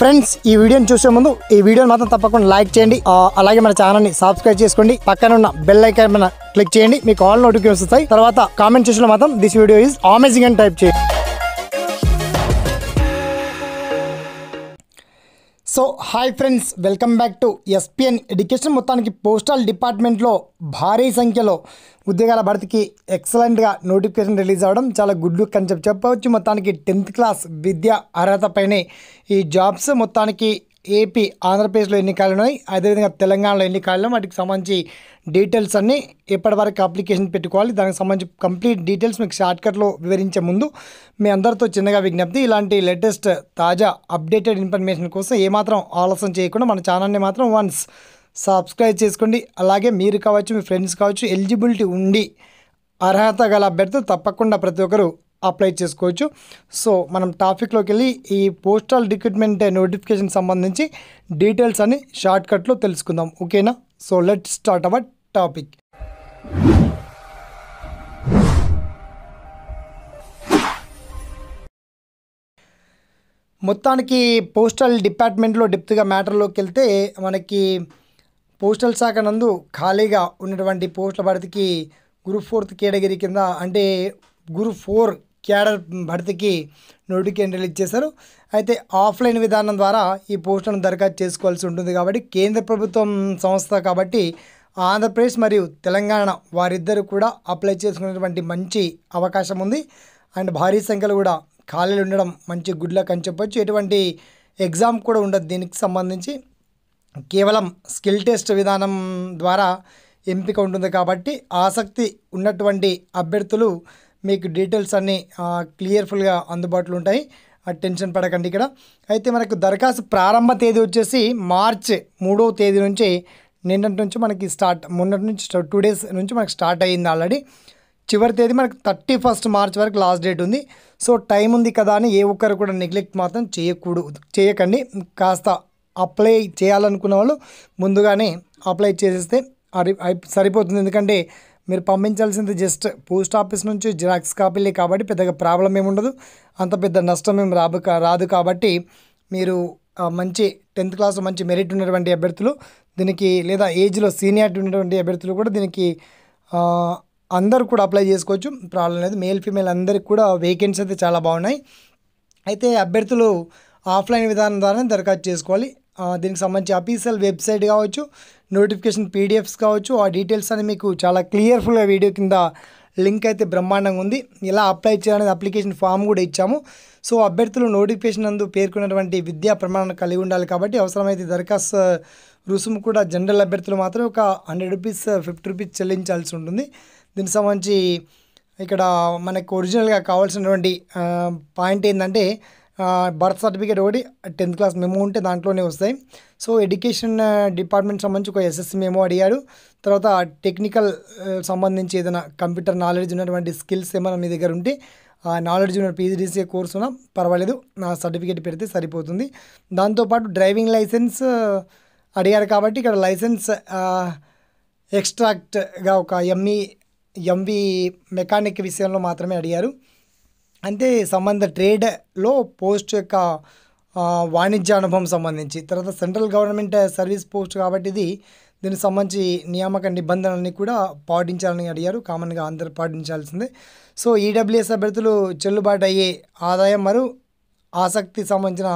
friends ఈ వీడియోని చూసే ముందు ఈ వీడియోని మాత్రం తప్పకుండా లైక్ చేయండి అలాగే మన ఛానల్ని సబ్స్క్రైబ్ చేసుకోండి పక్కన ఉన్న బెల్ ఐకాన్ క్లిక్ చేయండి మీకు ఆల్ నోటిఫికేషన్ వస్తాయి తర్వాత కామెంట్ చేసిన మాత్రం దిస్ వీడియో ఇస్ అమేజింగ్ అని టైప్ చేయండి so hi friends welcome back to SPN education మొత్తానికి పోస్టల్ డిపార్ట్మెంట్లో భారీ సంఖ్యలో ఉద్యోగాల భర్తీకి ఎక్సలెంట్గా నోటిఫికేషన్ రిలీజ్ అవ్వడం చాలా గుడ్ లుక్ అని చెప్పి చెప్పవచ్చు మొత్తానికి టెన్త్ క్లాస్ విద్య అర్హతపైనే ఈ జాబ్స్ మొత్తానికి ఏపీ ఆంధ్రప్రదేశ్లో ఎన్ని ఉన్నాయి అదేవిధంగా తెలంగాణలో ఎన్ని ఖాళీలు వాటికి సంబంధించి డీటెయిల్స్ అన్నీ ఎప్పటివరకు అప్లికేషన్ పెట్టుకోవాలి దానికి సంబంధించి కంప్లీట్ డీటెయిల్స్ మీకు షార్ట్కట్లో వివరించే ముందు మీ అందరితో చిన్నగా విజ్ఞప్తి ఇలాంటి లేటెస్ట్ తాజా అప్డేటెడ్ ఇన్ఫర్మేషన్ కోసం ఏమాత్రం ఆలస్యం చేయకుండా మన ఛానల్ని మాత్రం వన్స్ సబ్స్క్రైబ్ చేసుకోండి అలాగే మీరు కావచ్చు మీ ఫ్రెండ్స్ కావచ్చు ఎలిజిబిలిటీ ఉండి అర్హత గల అభ్యర్థులు తప్పకుండా ప్రతి ఒక్కరు అప్లై చేసుకోవచ్చు సో మనం టాపిక్లోకి వెళ్ళి ఈ పోస్టల్ రిక్రూట్మెంట్ నోటిఫికేషన్ సంబంధించి డీటెయిల్స్ అని షార్ట్కట్లో తెలుసుకుందాం ఓకేనా so let start our topic మొత్తానికి పోస్టల్ డిపార్ట్మెంట్లో డెప్త్గా మ్యాటర్లోకి వెళ్తే మనకి పోస్టల్ శాఖ నందు ఖాళీగా ఉన్నటువంటి పోస్టుల భర్తీకి గ్రూప్ ఫోర్త్ కేటగిరీ కింద అంటే గ్రూప్ ఫోర్ క్యాడర్ భర్తీకి నోటిఫికేషన్ ఇచ్చేశారు అయితే ఆఫ్లైన్ విధానం ద్వారా ఈ పోస్టులను దరఖాస్తు చేసుకోవాల్సి ఉంటుంది కాబట్టి కేంద్ర ప్రభుత్వం సంస్థ కాబట్టి ఆంధ్రప్రదేశ్ మరియు తెలంగాణ వారిద్దరు కూడా అప్లై చేసుకునేటువంటి మంచి అవకాశం ఉంది అండ్ భారీ సంఖ్యలో కూడా ఖాళీలు ఉండడం మంచి గుడ్ అని చెప్పొచ్చు ఎటువంటి ఎగ్జామ్ కూడా ఉండదు దీనికి సంబంధించి కేవలం స్కిల్ టెస్ట్ విధానం ద్వారా ఎంపిక ఉంటుంది కాబట్టి ఆసక్తి ఉన్నటువంటి అభ్యర్థులు మీకు డీటెయిల్స్ అన్నీ క్లియర్ఫుల్గా అందుబాటులో ఉంటాయి టెన్షన్ పడకండి ఇక్కడ అయితే మనకు దరఖాస్తు ప్రారంభ తేదీ వచ్చేసి మార్చ్ మూడవ తేదీ నుంచి నిన్నటి నుంచి మనకి స్టార్ట్ మొన్నటి నుంచి టూ డేస్ నుంచి మనకి స్టార్ట్ అయ్యింది ఆల్రెడీ చివరి తేదీ మనకు థర్టీ ఫస్ట్ మార్చ్ వరకు లాస్ట్ డేట్ ఉంది సో టైం ఉంది కదా అని ఏ ఒక్కరు కూడా నెగ్లెక్ట్ మాత్రం చేయకూడదు చేయకండి కాస్త అప్లై చేయాలనుకున్న వాళ్ళు ముందుగానే అప్లై చేసేస్తే సరిపోతుంది ఎందుకంటే మీరు పంపించాల్సింది జస్ట్ పోస్ట్ ఆఫీస్ నుంచి జిరాక్స్ కాపీలే కాబట్టి పెద్దగా ప్రాబ్లం ఏమి ఉండదు అంత పెద్ద నష్టం ఏం రాబు రాదు కాబట్టి మీరు మంచి టెన్త్ క్లాస్ మంచి మెరిట్ ఉన్నటువంటి అభ్యర్థులు దీనికి లేదా ఏజ్లో సీనియారిటీ ఉన్నటువంటి అభ్యర్థులు కూడా దీనికి అందరు కూడా అప్లై చేసుకోవచ్చు ప్రాబ్లం లేదు మేల్ ఫీమేల్ అందరికి కూడా వేకెన్సీ అయితే చాలా బాగున్నాయి అయితే అభ్యర్థులు ఆఫ్లైన్ విధానం ద్వారానే దరఖాస్తు చేసుకోవాలి దీనికి సంబంధించి అఫీషియల్ వెబ్సైట్ కావచ్చు నోటిఫికేషన్ పీడిఎఫ్స్ కావచ్చు ఆ డీటెయిల్స్ అని మీకు చాలా క్లియర్ఫుల్గా వీడియో కింద లింక్ అయితే బ్రహ్మాండంగా ఉంది ఇలా అప్లై చేయాలనేది అప్లికేషన్ ఫామ్ కూడా ఇచ్చాము సో అభ్యర్థులు నోటిఫికేషన్ నందు పేర్కొన్నటువంటి విద్యా ప్రమాణం కలిగి ఉండాలి కాబట్టి అవసరమైతే దరఖాస్తు రుసుము కూడా జనరల్ అభ్యర్థులు మాత్రం ఒక హండ్రెడ్ రూపీస్ ఫిఫ్టీ రూపీస్ చెల్లించాల్సి ఉంటుంది దీనికి సంబంధించి ఇక్కడ మనకు ఒరిజినల్గా కావాల్సినటువంటి పాయింట్ ఏంటంటే బర్త్ సర్టిఫికేట్ ఒకటి టెన్త్ క్లాస్ మేము ఉంటే దాంట్లోనే వస్తాయి సో ఎడ్యుకేషన్ డిపార్ట్మెంట్ సంబంధించి ఒక ఎస్ఎస్సి మేమో అడిగాడు తర్వాత టెక్నికల్ సంబంధించి ఏదైనా కంప్యూటర్ నాలెడ్జ్ ఉన్నటువంటి స్కిల్స్ ఏమైనా మీ దగ్గర ఉంటే ఆ నాలెడ్జ్ ఉన్న పీజీడీసీ కోర్స్ పర్వాలేదు నా సర్టిఫికేట్ పెడితే సరిపోతుంది దాంతోపాటు డ్రైవింగ్ లైసెన్స్ అడిగారు కాబట్టి ఇక్కడ లైసెన్స్ ఎక్స్ట్రాక్ట్గా ఒక ఎంఈ ఎంవి మెకానిక్ విషయంలో మాత్రమే అడిగారు అంటే సంబంధ ట్రేడ్లో పోస్ట్ యొక్క వాణిజ్య అనుభవం సంబంధించి తర్వాత సెంట్రల్ గవర్నమెంట్ సర్వీస్ పోస్ట్ కాబట్టి ఇది దీనికి సంబంధించి నియామక నిబంధనలన్నీ కూడా పాటించాలని అడిగారు కామన్గా అందరూ పాటించాల్సిందే సో ఈడబ్ల్యూఎస్ అభ్యర్థులు చెల్లుబాటు అయ్యే ఆదాయం మరియు ఆసక్తి సంబంధించిన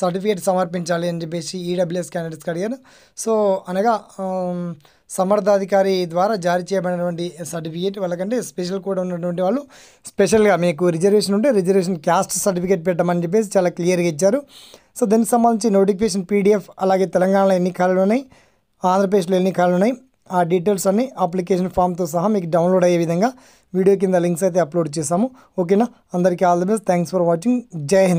సర్టిఫికేట్ సమర్పించాలి అని చెప్పేసి ఈడబ్ల్యూఎస్ క్యాండిడేట్స్కి అడిగారు సో అనగా సమర్థాధికారి ద్వారా జారీ చేయబడినటువంటి సర్టిఫికేట్ వాళ్ళకంటే స్పెషల్ కూడా ఉన్నటువంటి వాళ్ళు స్పెషల్గా మీకు రిజర్వేషన్ ఉంటే రిజర్వేషన్ క్యాస్ట్ సర్టిఫికేట్ పెట్టమని చెప్పేసి చాలా క్లియర్గా ఇచ్చారు సో దానికి సంబంధించి నోటిఫికేషన్ పీడిఎఫ్ అలాగే తెలంగాణలో ఎన్ని కాళ్ళు ఉన్నాయి ఆంధ్రప్రదేశ్లో ఎన్ని కాళ్ళు ఉన్నాయి ఆ డీటెయిల్స్ అన్ని అప్లికేషన్ ఫామ్తో సహా మీకు డౌన్లోడ్ అయ్యే విధంగా వీడియో కింద లింక్స్ అయితే అప్లోడ్ చేశాము ఓకేనా అందరికీ all the best thanks for watching Jai Hind